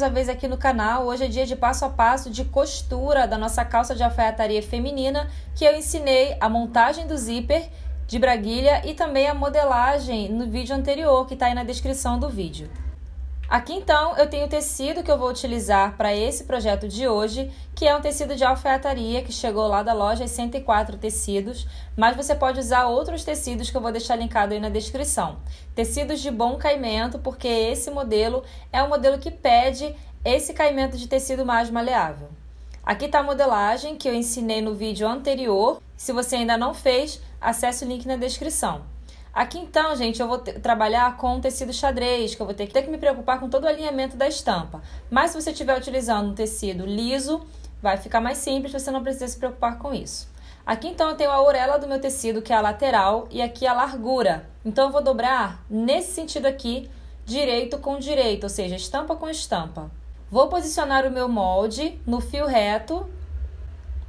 mais uma vez aqui no canal. Hoje é dia de passo a passo de costura da nossa calça de alfaiataria feminina, que eu ensinei a montagem do zíper de braguilha e também a modelagem no vídeo anterior, que está aí na descrição do vídeo. Aqui então eu tenho o tecido que eu vou utilizar para esse projeto de hoje, que é um tecido de alfaiataria que chegou lá da loja 104 tecidos, mas você pode usar outros tecidos que eu vou deixar linkado aí na descrição. Tecidos de bom caimento, porque esse modelo é um modelo que pede esse caimento de tecido mais maleável. Aqui está a modelagem que eu ensinei no vídeo anterior. Se você ainda não fez, acesse o link na descrição. Aqui então, gente, eu vou ter, trabalhar com tecido xadrez, que eu vou ter que, ter que me preocupar com todo o alinhamento da estampa. Mas se você estiver utilizando um tecido liso, vai ficar mais simples, você não precisa se preocupar com isso. Aqui então eu tenho a orelha do meu tecido, que é a lateral, e aqui a largura. Então eu vou dobrar nesse sentido aqui, direito com direito, ou seja, estampa com estampa. Vou posicionar o meu molde no fio reto,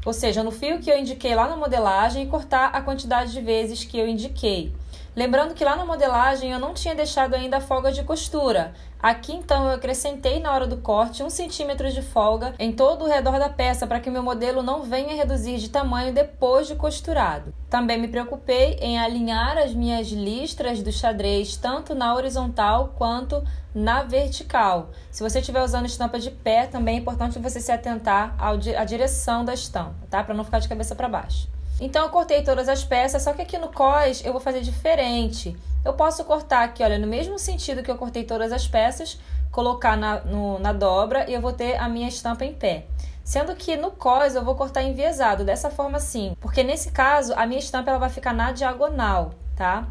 ou seja, no fio que eu indiquei lá na modelagem e cortar a quantidade de vezes que eu indiquei. Lembrando que lá na modelagem eu não tinha deixado ainda a folga de costura. Aqui então eu acrescentei na hora do corte um centímetro de folga em todo o redor da peça para que meu modelo não venha reduzir de tamanho depois de costurado. Também me preocupei em alinhar as minhas listras do xadrez tanto na horizontal quanto na vertical. Se você estiver usando estampa de pé, também é importante você se atentar à direção da estampa, tá? Para não ficar de cabeça para baixo. Então eu cortei todas as peças, só que aqui no cós eu vou fazer diferente. Eu posso cortar aqui, olha, no mesmo sentido que eu cortei todas as peças, colocar na, no, na dobra e eu vou ter a minha estampa em pé. Sendo que no cós eu vou cortar enviesado, dessa forma assim, porque nesse caso a minha estampa ela vai ficar na diagonal, tá?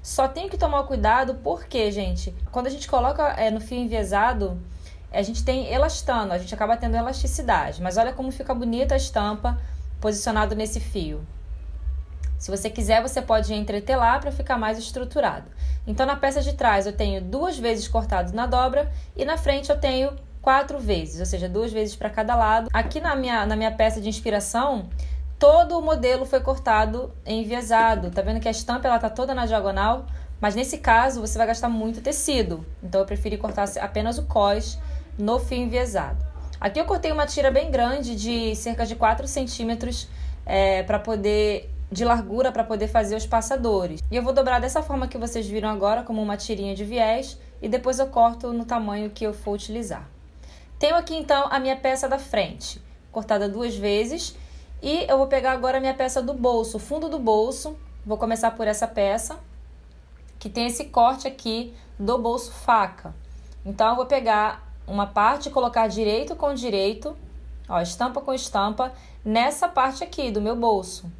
Só tenho que tomar cuidado porque, gente, quando a gente coloca é, no fio enviesado, a gente tem elastano, a gente acaba tendo elasticidade. Mas olha como fica bonita a estampa posicionado nesse fio. Se você quiser, você pode entretelar para ficar mais estruturado. Então, na peça de trás, eu tenho duas vezes cortado na dobra e na frente eu tenho quatro vezes, ou seja, duas vezes para cada lado. Aqui na minha, na minha peça de inspiração, todo o modelo foi cortado enviesado. Tá vendo que a estampa ela tá toda na diagonal, mas nesse caso você vai gastar muito tecido. Então, eu preferi cortar apenas o cós no fio enviesado. Aqui eu cortei uma tira bem grande, de cerca de 4 centímetros, é, para poder de largura para poder fazer os passadores. E eu vou dobrar dessa forma que vocês viram agora, como uma tirinha de viés, e depois eu corto no tamanho que eu for utilizar. Tenho aqui então a minha peça da frente, cortada duas vezes, e eu vou pegar agora a minha peça do bolso, fundo do bolso. Vou começar por essa peça, que tem esse corte aqui do bolso faca. Então eu vou pegar uma parte e colocar direito com direito, ó, estampa com estampa, nessa parte aqui do meu bolso.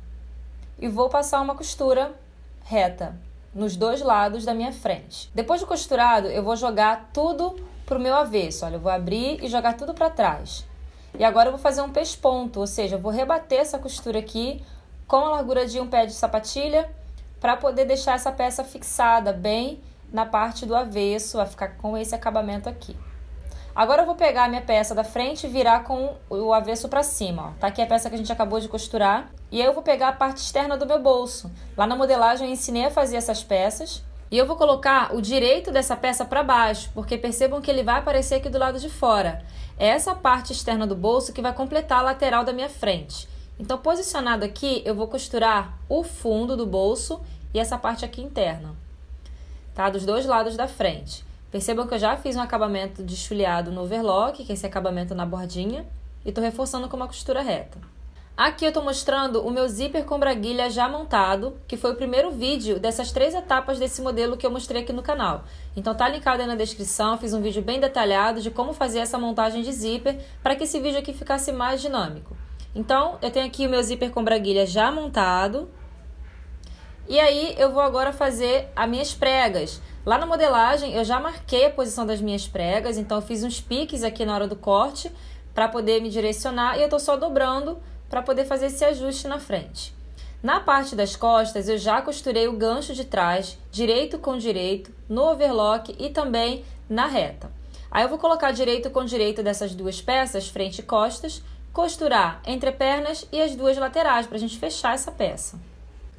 E vou passar uma costura reta nos dois lados da minha frente. Depois de costurado, eu vou jogar tudo pro meu avesso. Olha, eu vou abrir e jogar tudo para trás. E agora eu vou fazer um pesponto, ou seja, eu vou rebater essa costura aqui com a largura de um pé de sapatilha para poder deixar essa peça fixada bem na parte do avesso, a ficar com esse acabamento aqui. Agora eu vou pegar a minha peça da frente e virar com o avesso para cima. Ó. Tá aqui a peça que a gente acabou de costurar. E eu vou pegar a parte externa do meu bolso. Lá na modelagem eu ensinei a fazer essas peças. E eu vou colocar o direito dessa peça para baixo, porque percebam que ele vai aparecer aqui do lado de fora. É essa parte externa do bolso que vai completar a lateral da minha frente. Então, posicionado aqui, eu vou costurar o fundo do bolso e essa parte aqui interna, tá? Dos dois lados da frente. Percebam que eu já fiz um acabamento de chuleado no overlock, que é esse acabamento na bordinha, e estou reforçando com uma costura reta. Aqui eu estou mostrando o meu zíper com braguilha já montado, que foi o primeiro vídeo dessas três etapas desse modelo que eu mostrei aqui no canal. Então tá linkado aí na descrição, fiz um vídeo bem detalhado de como fazer essa montagem de zíper para que esse vídeo aqui ficasse mais dinâmico. Então eu tenho aqui o meu zíper com braguilha já montado. E aí eu vou agora fazer as minhas pregas. Lá na modelagem, eu já marquei a posição das minhas pregas, então eu fiz uns piques aqui na hora do corte para poder me direcionar e eu estou só dobrando para poder fazer esse ajuste na frente. Na parte das costas, eu já costurei o gancho de trás, direito com direito, no overlock e também na reta. Aí eu vou colocar direito com direito dessas duas peças, frente e costas, costurar entre pernas e as duas laterais para a gente fechar essa peça.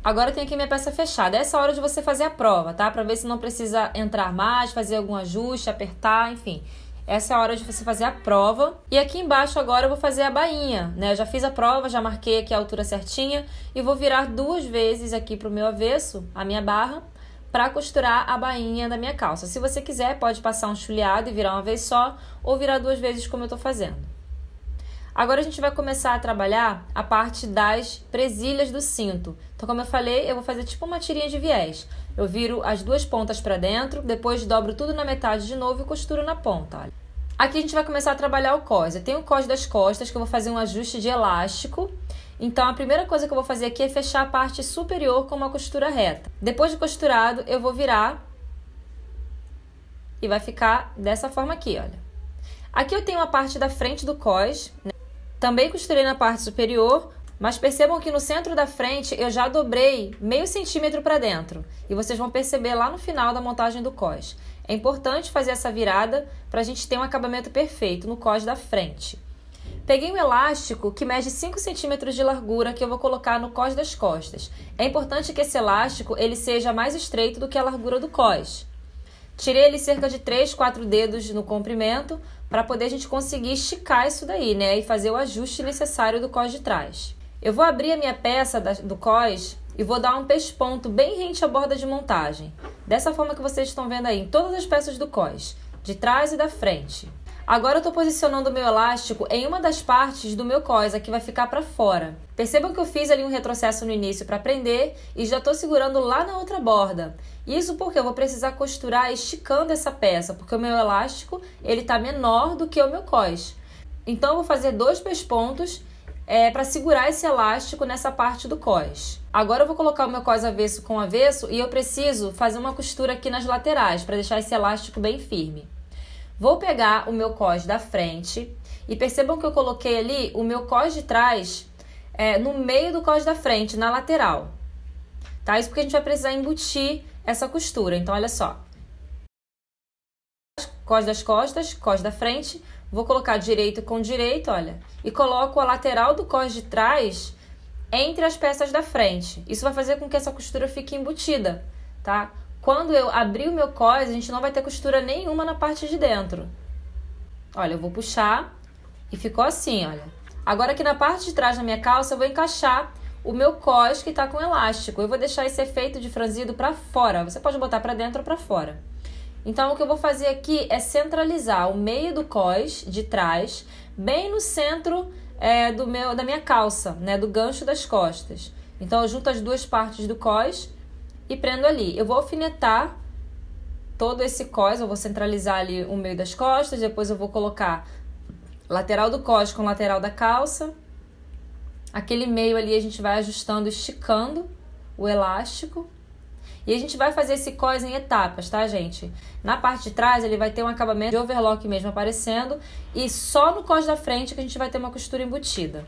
Agora eu tenho aqui minha peça fechada. Essa é a hora de você fazer a prova, tá? Pra ver se não precisa entrar mais, fazer algum ajuste, apertar, enfim. Essa é a hora de você fazer a prova. E aqui embaixo agora eu vou fazer a bainha, né? Eu já fiz a prova, já marquei aqui a altura certinha e vou virar duas vezes aqui pro meu avesso, a minha barra, para costurar a bainha da minha calça. Se você quiser, pode passar um chuleado e virar uma vez só ou virar duas vezes como eu tô fazendo. Agora a gente vai começar a trabalhar a parte das presilhas do cinto. Então, como eu falei, eu vou fazer tipo uma tirinha de viés. Eu viro as duas pontas para dentro, depois dobro tudo na metade de novo e costuro na ponta. Aqui a gente vai começar a trabalhar o cos. Eu tenho o cos das costas, que eu vou fazer um ajuste de elástico. Então, a primeira coisa que eu vou fazer aqui é fechar a parte superior com uma costura reta. Depois de costurado, eu vou virar e vai ficar dessa forma aqui, olha. Aqui eu tenho a parte da frente do cos, né? Também costurei na parte superior, mas percebam que no centro da frente eu já dobrei meio centímetro para dentro e vocês vão perceber lá no final da montagem do cós. É importante fazer essa virada para a gente ter um acabamento perfeito no cós da frente. Peguei um elástico que mede 5 centímetros de largura que eu vou colocar no cós das costas. É importante que esse elástico ele seja mais estreito do que a largura do cós. Tirei ele cerca de 3, 4 dedos no comprimento para poder a gente conseguir esticar isso daí, né? E fazer o ajuste necessário do cós de trás. Eu vou abrir a minha peça do cós e vou dar um ponto bem rente à borda de montagem. Dessa forma que vocês estão vendo aí, em todas as peças do cós, de trás e da frente. Agora eu estou posicionando o meu elástico em uma das partes do meu cós, a que vai ficar para fora. Percebam que eu fiz ali um retrocesso no início para prender e já estou segurando lá na outra borda. Isso porque eu vou precisar costurar esticando essa peça, porque o meu elástico ele está menor do que o meu cós. Então eu vou fazer dois pespontos é, para segurar esse elástico nessa parte do cós. Agora eu vou colocar o meu cós avesso com avesso e eu preciso fazer uma costura aqui nas laterais para deixar esse elástico bem firme. Vou pegar o meu cos da frente e percebam que eu coloquei ali o meu cos de trás é, no meio do cos da frente, na lateral. Tá? Isso porque a gente vai precisar embutir essa costura. Então, olha só. Cos das costas, cos da frente, vou colocar direito com direito, olha, e coloco a lateral do cos de trás entre as peças da frente. Isso vai fazer com que essa costura fique embutida, tá? Quando eu abrir o meu cós, a gente não vai ter costura nenhuma na parte de dentro. Olha, eu vou puxar e ficou assim, olha. Agora aqui na parte de trás da minha calça, eu vou encaixar o meu cós que tá com elástico. Eu vou deixar esse efeito de franzido para fora. Você pode botar para dentro ou para fora. Então, o que eu vou fazer aqui é centralizar o meio do cós de trás, bem no centro é, do meu, da minha calça, né? Do gancho das costas. Então, eu junto as duas partes do cós e prendo ali. Eu vou alfinetar todo esse cós, eu vou centralizar ali o meio das costas, depois eu vou colocar lateral do cós com lateral da calça. Aquele meio ali a gente vai ajustando, esticando o elástico. E a gente vai fazer esse cós em etapas, tá, gente? Na parte de trás ele vai ter um acabamento de overlock mesmo aparecendo e só no cós da frente que a gente vai ter uma costura embutida.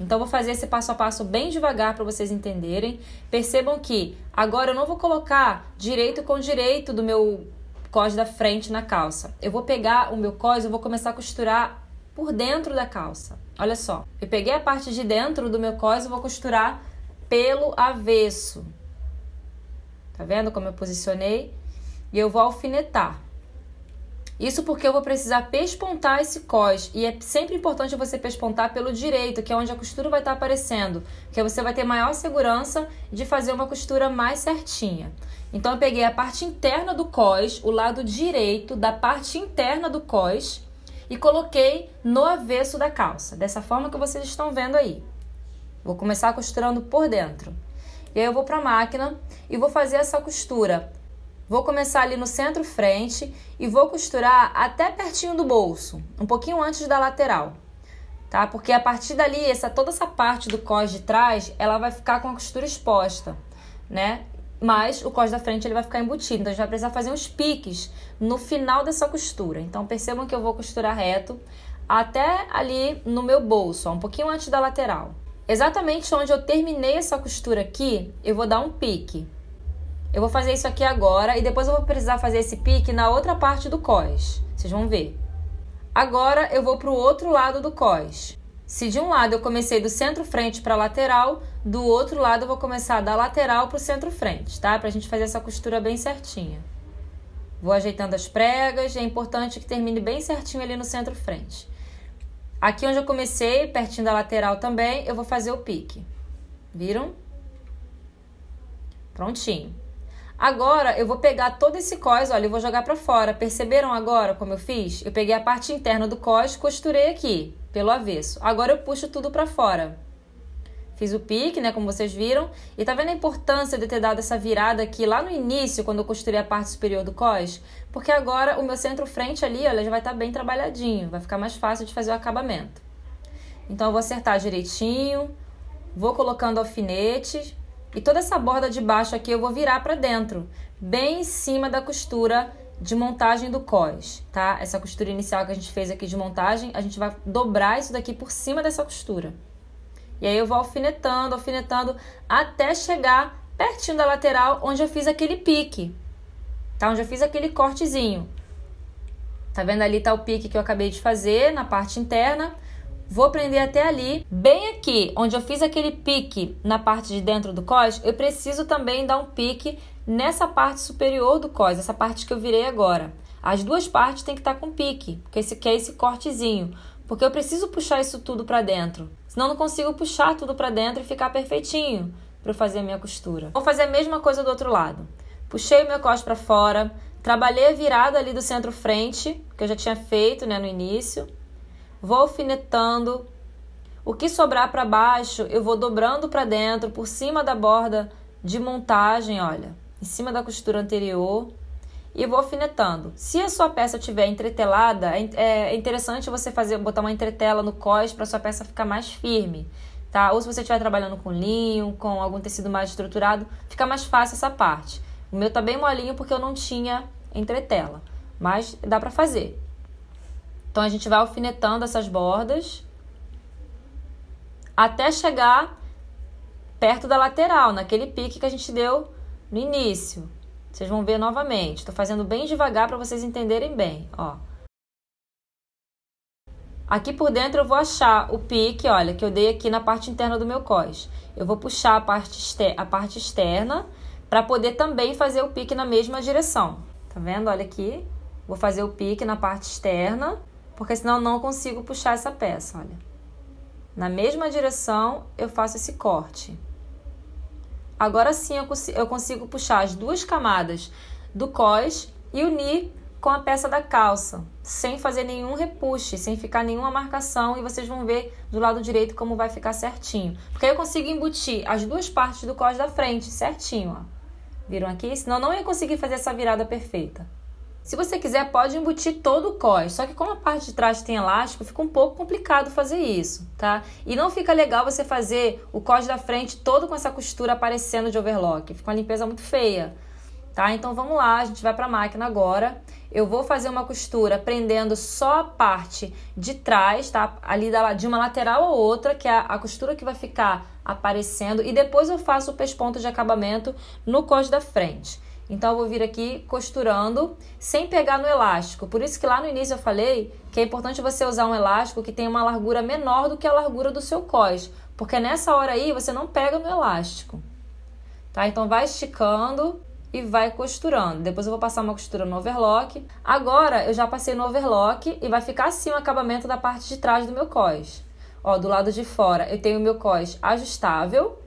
Então, vou fazer esse passo a passo bem devagar para vocês entenderem. Percebam que agora eu não vou colocar direito com direito do meu cós da frente na calça. Eu vou pegar o meu cós e vou começar a costurar por dentro da calça. Olha só, eu peguei a parte de dentro do meu cós e vou costurar pelo avesso. Tá vendo como eu posicionei? E eu vou alfinetar. Isso porque eu vou precisar pespontar esse cós. E é sempre importante você pespontar pelo direito, que é onde a costura vai estar aparecendo. Porque você vai ter maior segurança de fazer uma costura mais certinha. Então, eu peguei a parte interna do cós, o lado direito da parte interna do cós, e coloquei no avesso da calça. Dessa forma que vocês estão vendo aí. Vou começar costurando por dentro. E aí eu vou para a máquina e vou fazer essa costura Vou começar ali no centro-frente e vou costurar até pertinho do bolso, um pouquinho antes da lateral, tá? Porque a partir dali, essa, toda essa parte do cos de trás, ela vai ficar com a costura exposta, né? Mas o cos da frente ele vai ficar embutido, então a gente vai precisar fazer uns piques no final dessa costura. Então percebam que eu vou costurar reto até ali no meu bolso, ó, um pouquinho antes da lateral. Exatamente onde eu terminei essa costura aqui, eu vou dar um pique. Eu vou fazer isso aqui agora e depois eu vou precisar fazer esse pique na outra parte do cós. Vocês vão ver. Agora eu vou para o outro lado do cós. Se de um lado eu comecei do centro-frente para lateral, do outro lado eu vou começar da lateral para o centro-frente, tá? Para a gente fazer essa costura bem certinha. Vou ajeitando as pregas, é importante que termine bem certinho ali no centro-frente. Aqui onde eu comecei, pertinho da lateral também, eu vou fazer o pique. Viram? Prontinho. Agora eu vou pegar todo esse cós, olha, eu vou jogar para fora. Perceberam agora como eu fiz? Eu peguei a parte interna do cós, costurei aqui, pelo avesso. Agora eu puxo tudo para fora. Fiz o pique, né, como vocês viram. E tá vendo a importância de ter dado essa virada aqui lá no início, quando eu costurei a parte superior do cós? Porque agora o meu centro-frente ali, olha, já vai estar tá bem trabalhadinho. Vai ficar mais fácil de fazer o acabamento. Então eu vou acertar direitinho. Vou colocando alfinetes e toda essa borda de baixo aqui eu vou virar para dentro, bem em cima da costura de montagem do cós, tá? Essa costura inicial que a gente fez aqui de montagem, a gente vai dobrar isso daqui por cima dessa costura. E aí eu vou alfinetando, alfinetando, até chegar pertinho da lateral onde eu fiz aquele pique, tá? Onde eu fiz aquele cortezinho. Tá vendo ali tá o pique que eu acabei de fazer na parte interna vou prender até ali. Bem aqui, onde eu fiz aquele pique na parte de dentro do cós, eu preciso também dar um pique nessa parte superior do cós, essa parte que eu virei agora. As duas partes tem que estar tá com pique, porque esse que é esse cortezinho, porque eu preciso puxar isso tudo para dentro. Senão não consigo puxar tudo para dentro e ficar perfeitinho para fazer a minha costura. Vou fazer a mesma coisa do outro lado. Puxei o meu cos para fora, trabalhei a virada ali do centro frente, que eu já tinha feito, né, no início vou alfinetando. O que sobrar para baixo, eu vou dobrando para dentro, por cima da borda de montagem, olha, em cima da costura anterior, e vou alfinetando. Se a sua peça tiver entretelada, é, é interessante você fazer botar uma entretela no cós para sua peça ficar mais firme, tá? Ou se você estiver trabalhando com linho, com algum tecido mais estruturado, fica mais fácil essa parte. O meu tá bem molinho porque eu não tinha entretela, mas dá para fazer. Então a gente vai alfinetando essas bordas até chegar perto da lateral, naquele pique que a gente deu no início. Vocês vão ver novamente. Estou fazendo bem devagar para vocês entenderem bem, ó. Aqui por dentro eu vou achar o pique, olha, que eu dei aqui na parte interna do meu cós. Eu vou puxar a parte, a parte externa para poder também fazer o pique na mesma direção. Tá vendo? Olha aqui. Vou fazer o pique na parte externa porque senão não consigo puxar essa peça, olha. Na mesma direção, eu faço esse corte. Agora sim, eu consigo, eu consigo puxar as duas camadas do cós e unir com a peça da calça, sem fazer nenhum repuxe, sem ficar nenhuma marcação, e vocês vão ver do lado direito como vai ficar certinho. Porque aí eu consigo embutir as duas partes do cós da frente certinho, ó. Viram aqui? Senão eu não ia conseguir fazer essa virada perfeita. Se você quiser, pode embutir todo o cós, só que como a parte de trás tem elástico, fica um pouco complicado fazer isso, tá? E não fica legal você fazer o cós da frente todo com essa costura aparecendo de overlock, fica uma limpeza muito feia, tá? Então vamos lá, a gente vai para a máquina agora. Eu vou fazer uma costura prendendo só a parte de trás, tá? Ali de uma lateral a outra, que é a, a costura que vai ficar aparecendo. E depois eu faço o pesponto de acabamento no cós da frente. Então eu vou vir aqui costurando sem pegar no elástico. Por isso que lá no início eu falei que é importante você usar um elástico que tenha uma largura menor do que a largura do seu cós, porque nessa hora aí você não pega no elástico. Tá? Então vai esticando e vai costurando. Depois eu vou passar uma costura no overlock. Agora eu já passei no overlock e vai ficar assim o acabamento da parte de trás do meu cós. Ó, do lado de fora eu tenho o meu cós ajustável,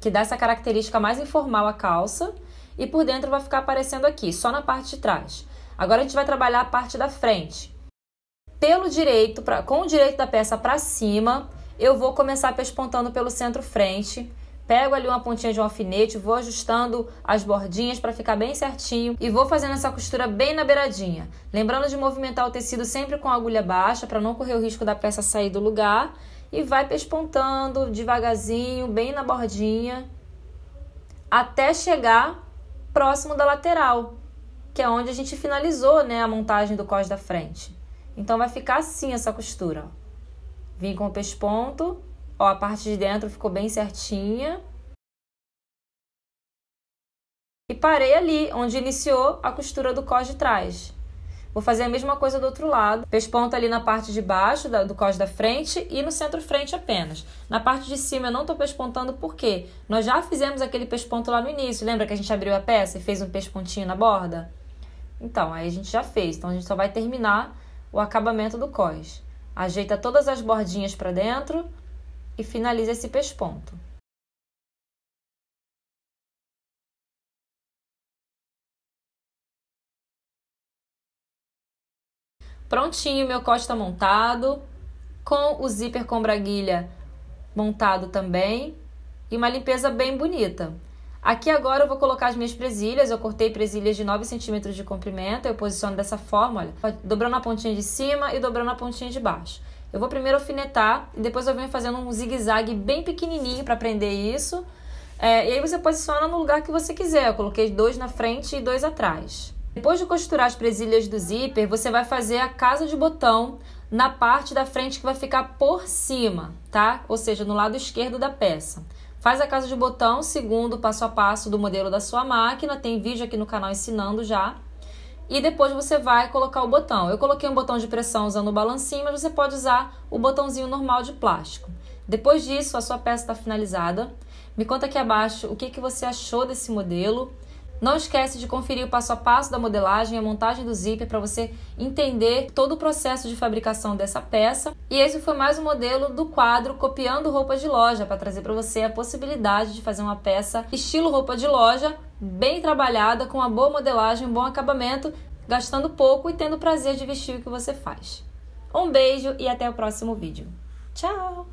que dá essa característica mais informal à calça e por dentro vai ficar aparecendo aqui, só na parte de trás. Agora a gente vai trabalhar a parte da frente. Pelo direito, pra, com o direito da peça para cima, eu vou começar pespontando pelo centro-frente. Pego ali uma pontinha de um alfinete, vou ajustando as bordinhas para ficar bem certinho e vou fazendo essa costura bem na beiradinha. Lembrando de movimentar o tecido sempre com a agulha baixa para não correr o risco da peça sair do lugar e vai pespontando devagarzinho, bem na bordinha, até chegar próximo da lateral, que é onde a gente finalizou né, a montagem do cos da frente. Então vai ficar assim essa costura. Vim com o pesponto, ó, a parte de dentro ficou bem certinha. E parei ali, onde iniciou a costura do cos de trás. Vou fazer a mesma coisa do outro lado. Pesponta ali na parte de baixo da, do cos da frente e no centro-frente apenas. Na parte de cima eu não estou pespontando porque nós já fizemos aquele pesponto lá no início. Lembra que a gente abriu a peça e fez um pespontinho na borda? Então, aí a gente já fez. Então, a gente só vai terminar o acabamento do cos. Ajeita todas as bordinhas para dentro e finaliza esse pesponto. Prontinho, meu costa tá montado, com o zíper com braguilha montado também e uma limpeza bem bonita. Aqui agora eu vou colocar as minhas presilhas, eu cortei presilhas de 9 centímetros de comprimento, eu posiciono dessa forma, olha, dobrando a pontinha de cima e dobrando a pontinha de baixo. Eu vou primeiro alfinetar e depois eu venho fazendo um zigue-zague bem pequenininho para prender isso. É, e aí você posiciona no lugar que você quiser. Eu coloquei dois na frente e dois atrás. Depois de costurar as presilhas do zíper, você vai fazer a casa de botão na parte da frente que vai ficar por cima, tá? Ou seja, no lado esquerdo da peça. Faz a casa de botão segundo o passo a passo do modelo da sua máquina, tem vídeo aqui no canal ensinando já. E depois você vai colocar o botão. Eu coloquei um botão de pressão usando o balancinho, mas você pode usar o botãozinho normal de plástico. Depois disso, a sua peça está finalizada. Me conta aqui abaixo o que, que você achou desse modelo. Não esquece de conferir o passo a passo da modelagem e a montagem do zíper para você entender todo o processo de fabricação dessa peça. E esse foi mais um modelo do quadro Copiando Roupa de Loja, para trazer para você a possibilidade de fazer uma peça estilo roupa de loja, bem trabalhada, com uma boa modelagem, um bom acabamento, gastando pouco e tendo o prazer de vestir o que você faz. Um beijo e até o próximo vídeo. Tchau!